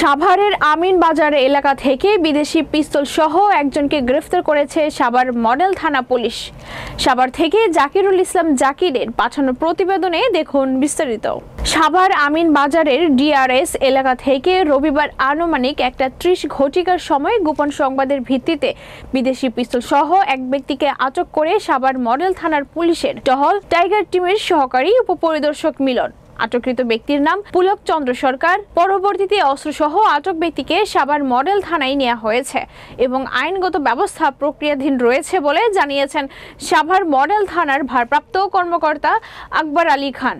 সাভারের আমিন বাজার এলাকা থেকে বিদেশি পিস্তল সহ একজনকে গ্রেফতার করেছে সাভার মডেল থানা পুলিশ সাভার থেকে জাকিরুল ইসলাম জাকিরের পাঠানো প্রতিবেদনে দেখুন বিস্তারিত সাভার আমিন বাজারের ডিআরএস এলাকা থেকে রবিবার আনুমানিক একটা ত্রিশ ঘটিকার সময় গোপন সংবাদের ভিত্তিতে বিদেশি পিস্তল সহ এক ব্যক্তিকে আটক করে সাভার মডেল থানার পুলিশের টহল টাইগার টিমের সহকারী উপপরিদর্শক মিলন আটককৃত ব্যক্তির নাম পুলক চন্দ্র সরকার পরবর্তীতে অস্ত্রসহ আটক ব্যক্তিকে সাভার মডেল থানায় নেওয়া হয়েছে এবং আইনগত ব্যবস্থা প্রক্রিয়াধীন রয়েছে বলে জানিয়েছেন সাভার মডেল থানার ভারপ্রাপ্ত কর্মকর্তা আকবর আলী খান